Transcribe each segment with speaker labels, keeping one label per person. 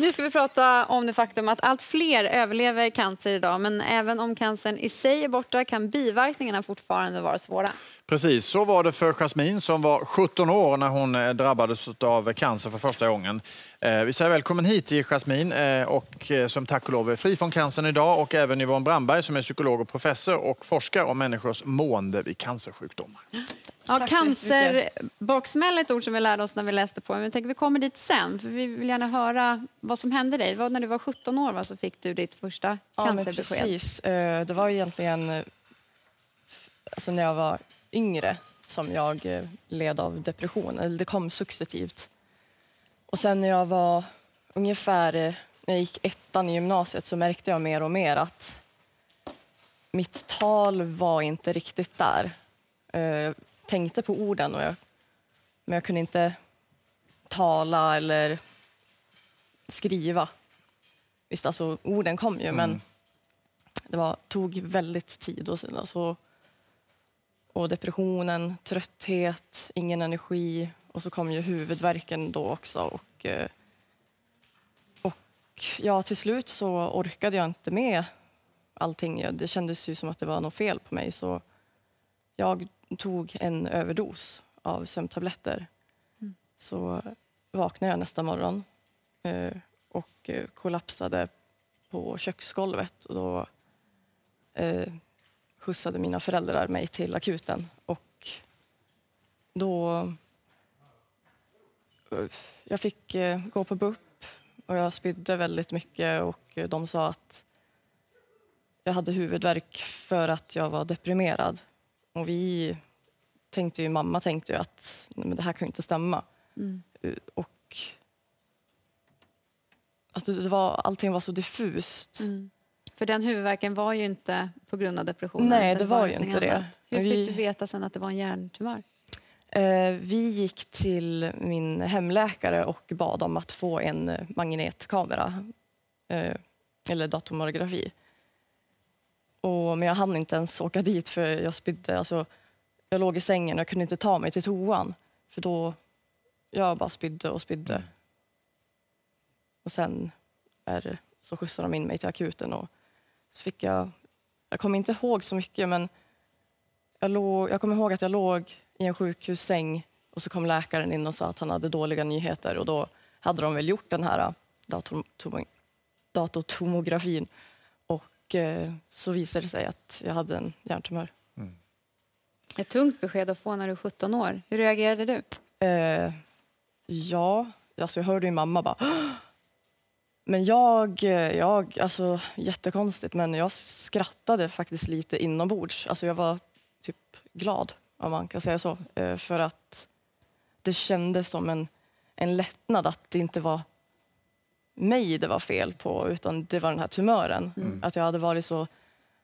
Speaker 1: Nu ska vi prata om det faktum att allt fler överlever cancer idag. Men även om cancern i sig är borta kan biverkningarna fortfarande vara svåra.
Speaker 2: Precis, så var det för Jasmine som var 17 år när hon eh, drabbades av cancer för första gången. Eh, vi säger välkommen hit till Jasmine eh, och som tack och lov är fri från cancern idag och även Yvonne Brandberg som är psykolog och professor och forskar om människors mående vid cancersjukdomar.
Speaker 1: Ja, cancerbaksmälla är ett ord som vi lärde oss när vi läste på. Men jag tänker, vi kommer dit sen. För vi vill gärna höra vad som hände dig. Var, när du var 17 år va, så fick du ditt första cancerbesked. Ja, precis.
Speaker 3: Eh, det var egentligen eh, alltså när jag var yngre som jag eh, led av depression. Det kom successivt. Och sen när jag var ungefär när jag gick ettan i gymnasiet så märkte jag mer och mer att mitt tal var inte riktigt där tänkte på orden, och jag, men jag kunde inte tala eller skriva. Visst, alltså orden kom ju, mm. men det var, tog väldigt tid. Och, alltså, och depressionen, trötthet, ingen energi och så kom ju huvudvärken då också. Och, eh, och ja, till slut så orkade jag inte med allting. Det kändes ju som att det var något fel på mig. Så jag tog en överdos av sömntabletter. Mm. Så vaknade jag nästa morgon eh, och eh, kollapsade på köksgolvet. Och då eh, skjutsade mina föräldrar mig till akuten. Och då... Eh, jag fick eh, gå på BUP och jag spydde väldigt mycket och eh, de sa att jag hade huvudvärk för att jag var deprimerad. Och vi tänkte ju, mamma tänkte ju att nej, men det här kan ju inte stämma. Mm. Eh, och att det var, allting var så diffust. Mm.
Speaker 1: För den huvudvärken var ju inte
Speaker 3: på grund av depressionen. Nej, det var, var ju inte annat. det. Hur fick du
Speaker 1: veta sen att det var en hjärntumör?
Speaker 3: Eh, vi gick till min hemläkare och bad om att få en magnetkamera eh, eller datormografi. Och, men jag hann inte ens åka dit för jag spydde. Alltså, jag låg i sängen och jag kunde inte ta mig till toan. För då, jag bara spydde och spydde. Mm. Och sen är, så skjutsade de in mig till akuten. Och så fick jag, jag kommer inte ihåg så mycket, men jag, låg, jag kommer ihåg att jag låg i en sjukhussäng och så kom läkaren in och sa att han hade dåliga nyheter. Och då hade de väl gjort den här eh, datortomografin. Eh, så visade det sig att jag hade en hjärntumör. Mm. Ett tungt besked att få när du är 17 år. Hur reagerade du? Eh, ja, alltså jag hörde min mamma bara... Åh! Men jag, eh, jag, alltså jättekonstigt, men jag skrattade faktiskt lite inombords. Alltså jag var typ glad, om man kan säga så. Eh, för att det kändes som en, en lättnad att det inte var mig det var fel på, utan det var den här tumören. Mm. mm. Att jag hade varit så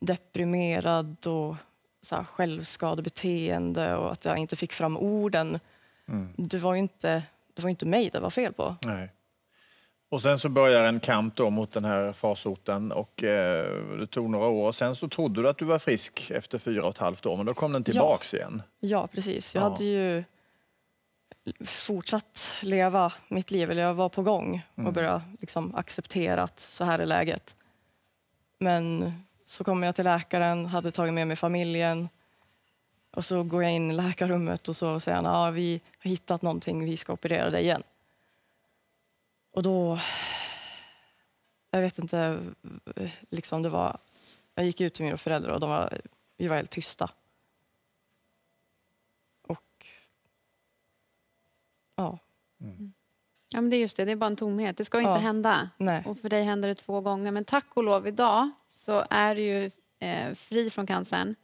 Speaker 3: deprimerad och så här självskadebeteende och att jag inte fick fram orden. Mm. Det, var inte, det var inte mig det var fel på.
Speaker 2: Nej. Och sen så börjar en kamp då mot den här farsoten och eh, det tog några år. Sen så trodde du att du var frisk efter fyra och ett halvt år, men då kom den tillbaka. ja. igen.
Speaker 3: Ja, precis. Jag ja. hade ju fortsatt leva mitt liv, eller jag var på gång och mm. började liksom acceptera att så här är läget. Men så kom jag till läkaren, hade tagit med mig familjen och så går jag in i läkarrummet och så säger han att vi har hittat någonting, vi ska operera dig igen. Och då... Jag vet inte, liksom det var... Jag gick ut till mina föräldrar och de var, vi var helt tysta. Ja. Mm. mm.
Speaker 1: Ja, men det är just det. Det är bara en tomhet. Det ska inte ja. hända. Nej. Och för dig händer det två gånger. Men tack och lov, idag så är du ju eh, fri från cancern.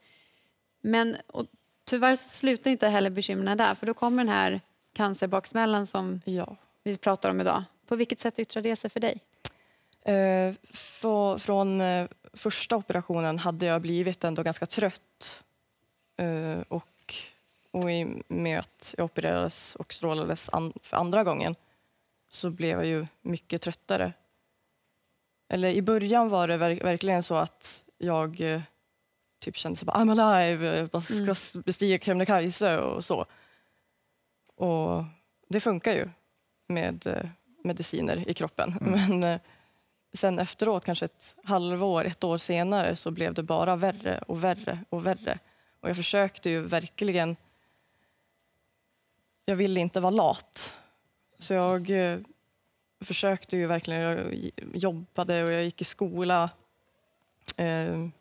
Speaker 1: Men och, tyvärr slutar inte heller bekymren där, för då kommer den här cancerbaksmällan som ja.
Speaker 3: vi pratar om idag.
Speaker 1: På vilket sätt yttrar det sig
Speaker 3: för dig? Eh, för, från eh, första operationen hade jag blivit ändå ganska trött. Eh, och och i med att jag opererades och strålades an för andra gången så blev jag ju mycket tröttare. Eller i början var det verk verkligen så att jag eh, typ kände att I'm alive, jag eh, ska mm. bestiga Kebnekaise och så. Och det funkar ju med eh, mediciner i kroppen. Mm. Men eh, sen efteråt, kanske ett halvår, ett år senare, så blev det bara värre och värre och värre. Och jag försökte ju verkligen jag ville inte vara lat. Så jag eh, försökte ju verkligen. Jag jobbade och jag gick i skola. Ehm.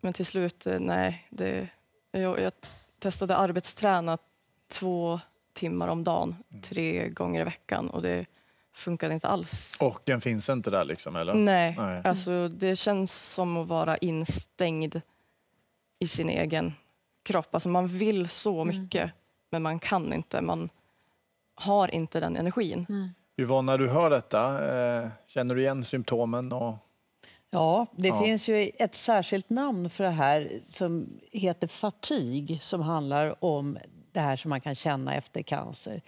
Speaker 3: Men till slut, eh, nej. Det, jag, jag testade arbetsträna två timmar om dagen, mm. tre gånger i veckan. Och det funkade inte alls.
Speaker 2: Och den finns inte där liksom, eller? Nej, nej. Alltså,
Speaker 3: det känns som att vara instängd i sin egen kropp. Alltså man vill så mm. mycket, mm. men man kan inte. Man har inte den energin. Mm.
Speaker 2: Yvonne, när du hör detta, eh, känner du igen symptomen? Och...
Speaker 3: Ja, det ja.
Speaker 2: finns
Speaker 4: ju ett särskilt namn för det här som heter fatig som handlar om det här som man kan känna efter cancer.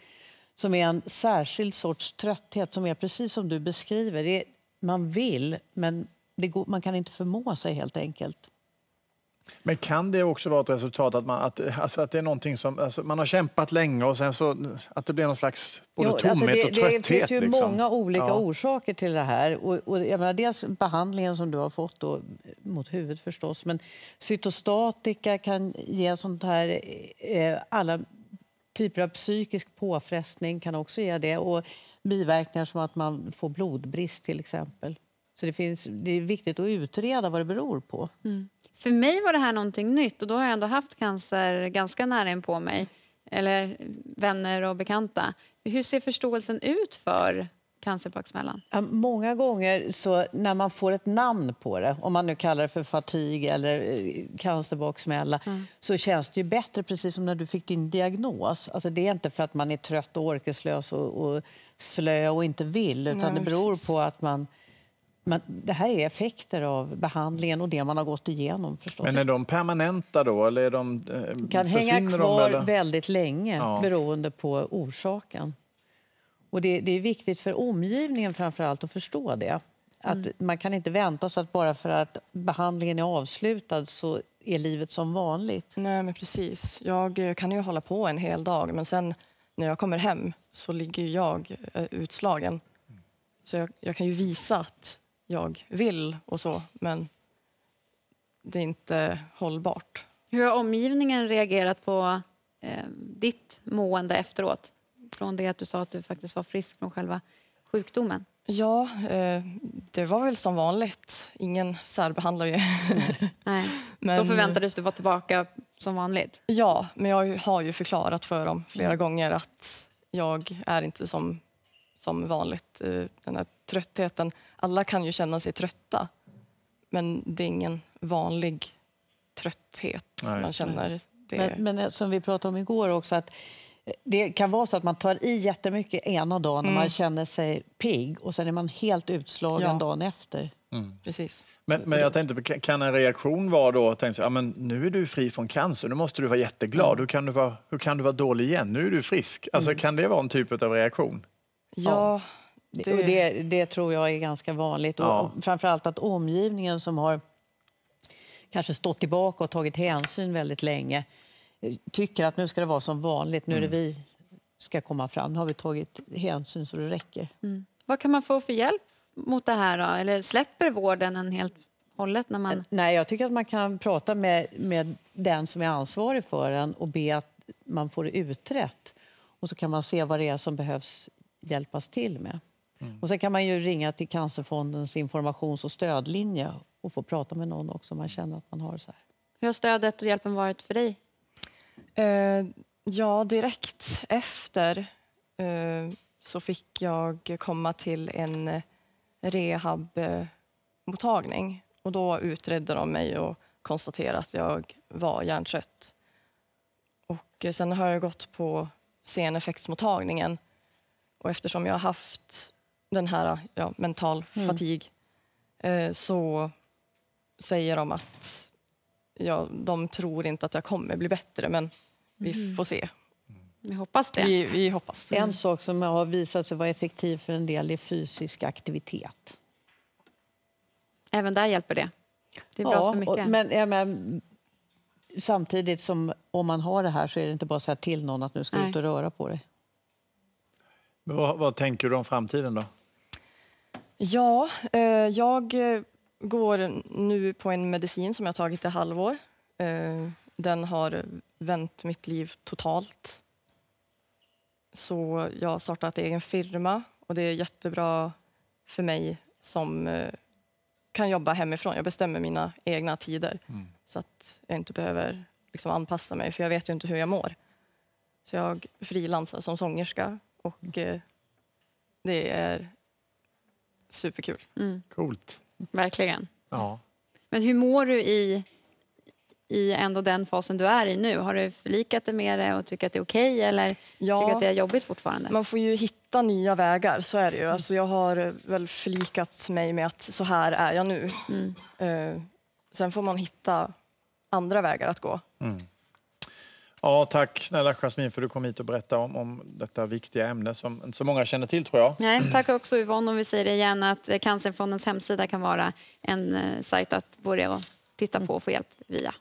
Speaker 4: Som är en särskild sorts trötthet som är precis som du beskriver. Är, man vill, men går, man kan inte förmå sig helt enkelt.
Speaker 2: Men kan det också vara ett resultat att man, att, alltså att det är någonting som, alltså man har kämpat länge och sen så att det blir någon slags både jo, alltså tomhet alltså det, och trötthet? Det finns ju liksom. många olika ja.
Speaker 4: orsaker till det här. Och, och jag menar, dels behandlingen som du har fått då, mot huvudet förstås, men cytostatika kan ge sånt här, eh, alla typer av psykisk påfrestning kan också ge det och biverkningar som att man får blodbrist till exempel. Så det, finns, det är viktigt att utreda vad det beror på.
Speaker 1: Mm. För mig var det här någonting nytt och då har jag ändå haft cancer ganska nära in på mig. Eller vänner och bekanta. Hur ser förståelsen ut för cancerbaksmällan?
Speaker 4: många gånger så när man får ett namn på det, om man nu kallar det för fatig eller eh, cancer mm. så känns det ju bättre, precis som när du fick din diagnos. Alltså, det är inte för att man är trött och orkeslös och, och slö och inte vill, utan mm. det beror på att man men det här är effekter av behandlingen och det man har gått igenom. Förstås. Men
Speaker 2: är de permanenta då? Eller är de, eh, kan hänga kvar de,
Speaker 4: väldigt länge ja. beroende på orsaken. Och det, det, är viktigt för omgivningen framför att förstå det. Att mm. Man kan inte vänta sig att bara för att
Speaker 3: behandlingen är avslutad så är livet som vanligt. Nej, men precis. Jag eh, kan ju hålla på en hel dag men sen när jag kommer hem så ligger jag eh, utslagen. Mm. Så jag, jag kan ju visa att jag vill och så, men det är inte hållbart.
Speaker 1: Hur har omgivningen reagerat på eh, ditt mående efteråt? Från det att du sa att du faktiskt var frisk från själva sjukdomen?
Speaker 3: Ja, eh, det var väl som vanligt. Ingen särbehandlar ju. Nej. men, Då förväntades
Speaker 1: du vara tillbaka som
Speaker 3: vanligt? Ja, men jag har ju förklarat för dem flera gånger att jag är inte som som vanligt. Eh, den här tröttheten. Alla kan ju känna sig trötta, men det är ingen vanlig trötthet Nej. man känner. Det... Men, men, eh, som vi
Speaker 4: pratade om igår också, att eh, det kan vara så att man tar i jättemycket ena dagen mm. man känner sig pigg och sen är man helt utslagen ja. dagen efter. Mm. Precis.
Speaker 2: Men, men, jag tänkte, kan en reaktion vara då, tänkte, ja, nu är du fri från cancer, nu måste du vara jätteglad, mm. hur, kan du vara, hur kan du vara dålig igen, nu är du frisk? Alltså, mm. Kan det vara en typ av reaktion? Ja,
Speaker 4: det... Och det, det tror jag är ganska vanligt. Ja. Och framförallt att omgivningen som har kanske stått tillbaka och tagit hänsyn väldigt länge eh, tycker att nu ska det vara som vanligt, nu är det mm. vi ska komma fram. Nu har vi tagit hänsyn så det räcker. Mm.
Speaker 1: Vad kan man få för hjälp mot det här? Då? Eller släpper vården en helt
Speaker 4: hållet? När man... Eh, nej, jag tycker att man kan prata med, med den som är ansvarig för en och be att man får det utrett. Och så kan man se vad det är som behövs hjälpas till med. Mm. Och sen kan man ju ringa till Cancerfondens informations och stödlinje och få prata med någon också om man känner att man har så här.
Speaker 3: Hur har stödet och hjälpen varit för dig? Eh, ja, direkt efter eh, så fick jag komma till en rehabmottagning. Och då utredde de mig och konstaterade att jag var hjärntrött. Och sen har jag gått på seneffektsmottagningen och eftersom jag har haft den här ja, mental mm. fatig eh, så säger de att ja, de tror inte att jag kommer bli bättre, men vi mm. får se. Mm. Vi hoppas det. Vi, vi hoppas. En sak som har visat sig vara effektiv
Speaker 4: för en del är fysisk aktivitet. Även där hjälper det?
Speaker 2: Det är bra ja, för mycket. Men,
Speaker 4: ja, men, samtidigt som om man har det här så är det inte bara att säga till någon att nu ska du ut och röra på dig.
Speaker 2: Vad, vad, tänker du om framtiden då?
Speaker 3: Ja, eh, jag går nu på en medicin som jag tagit i halvår. Eh, den har vänt mitt liv totalt. Så jag har startat egen firma och det är jättebra för mig som eh, kan jobba hemifrån. Jag bestämmer mina egna tider mm. så att jag inte behöver liksom, anpassa mig för jag vet ju inte hur jag mår. Så jag frilansar som sångerska och eh, det är superkul.
Speaker 2: Mm. Coolt.
Speaker 3: Verkligen.
Speaker 2: Ja.
Speaker 1: Men hur mår du i, i ändå den fasen du är i nu? Har du förlikat dig
Speaker 3: med det och tycker att det är okej okay, eller ja, tycker att det är jobbigt fortfarande? Man får ju hitta nya vägar, så är det ju. Mm. Alltså jag har väl förlikat mig med att så här är jag nu. Mm. Eh, sen får man hitta andra vägar att gå.
Speaker 2: Mm. Ja, tack snälla Jasmin för att du kom hit och berättade om, om detta viktiga ämne som inte så många känner till tror jag.
Speaker 3: Nej,
Speaker 1: tack också Yvonne Om vi säger det igen att Cancerfondens hemsida kan vara en eh, sajt att börja titta på och få hjälp via.